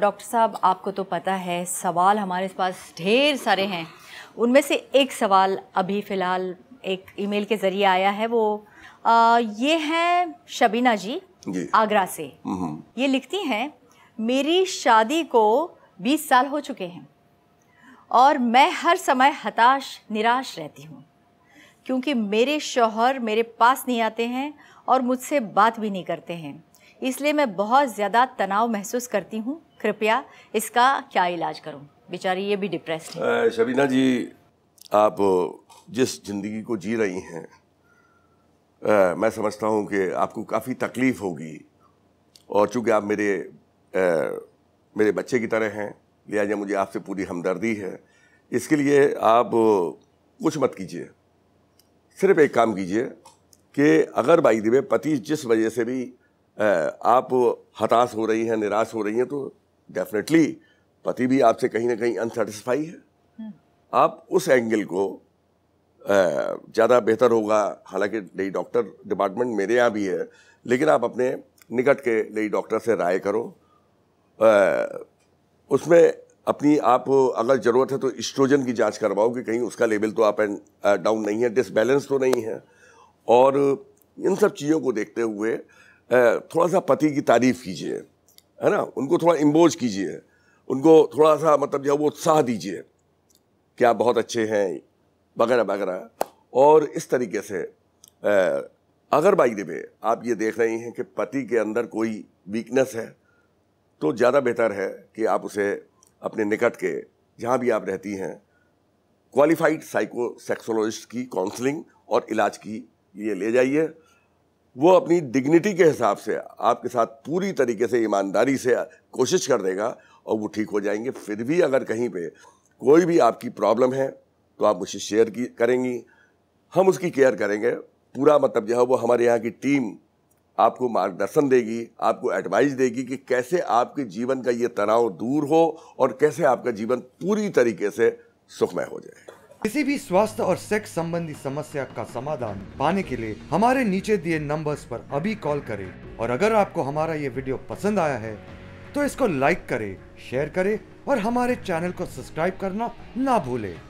Doctor साहब आपको तो पता है सवाल हमारे पास ढेर सारे हैं उनमें से एक सवाल अभी फ़िलहाल एक ईमेल के ज़रिए आया है वो आ, ये है शबीना जी, जी। आगरा से हम्म, हम्म। ये लिखती हैं मेरी शादी को 20 साल हो चुके हैं और मैं हर समय हताश निराश रहती हूँ क्योंकि मेरे शौहर मेरे पास नहीं आते हैं और मुझसे बात भी नहीं करते हैं इसलिए मैं बहुत ज़्यादा तनाव महसूस करती हूँ कृपया इसका क्या इलाज करूँ बेचारी ये भी डिप्रेस शबीना जी आप जिस ज़िंदगी को जी रही हैं मैं समझता हूँ कि आपको काफ़ी तकलीफ़ होगी और चूँकि आप मेरे आ, मेरे बच्चे की तरह हैं लिहाजा मुझे आपसे पूरी हमदर्दी है इसके लिए आप कुछ मत कीजिए सिर्फ एक काम कीजिए कि अगर बाई दिवे पति जिस वजह से भी आप हताश हो रही हैं निराश हो रही हैं तो डेफिनेटली पति भी आपसे कहीं ना कहीं अनसेटिस्फाई है आप उस एंगल को ज़्यादा बेहतर होगा हालांकि नई डॉक्टर डिपार्टमेंट मेरे यहाँ भी है लेकिन आप अपने निकट के नई डॉक्टर से राय करो उसमें अपनी आप अगर ज़रूरत है तो इस्ट्रोजन की जांच करवाओ कि कहीं उसका लेवल तो आप एंड डाउन नहीं है डिसबैलेंस तो नहीं है और इन सब चीज़ों को देखते हुए थोड़ा सा पति की तारीफ कीजिए है ना उनको थोड़ा इम्बोज कीजिए उनको थोड़ा सा मतलब जो है वो उत्साह दीजिए कि आप बहुत अच्छे हैं वगैरह वगैरह और इस तरीके से अगर बाई दे आप ये देख रही हैं कि पति के अंदर कोई वीकनेस है तो ज़्यादा बेहतर है कि आप उसे अपने निकट के जहाँ भी आप रहती हैं क्वालिफाइड साइको सेक्सोलॉजिस्ट की काउंसलिंग और इलाज की ये ले जाइए वो अपनी डिग्निटी के हिसाब से आपके साथ पूरी तरीके से ईमानदारी से कोशिश कर देगा और वो ठीक हो जाएंगे फिर भी अगर कहीं पे कोई भी आपकी प्रॉब्लम है तो आप मुझसे शेयर की करेंगी हम उसकी केयर करेंगे पूरा मतलब जो है वो हमारे यहाँ की टीम आपको मार्गदर्शन देगी आपको एडवाइस देगी कि कैसे आपके जीवन का ये तनाव दूर हो और कैसे आपका जीवन पूरी तरीके से सुखमय हो जाए किसी भी स्वास्थ्य और सेक्स संबंधी समस्या का समाधान पाने के लिए हमारे नीचे दिए नंबर्स पर अभी कॉल करें और अगर आपको हमारा ये वीडियो पसंद आया है तो इसको लाइक करें, शेयर करें और हमारे चैनल को सब्सक्राइब करना ना भूलें।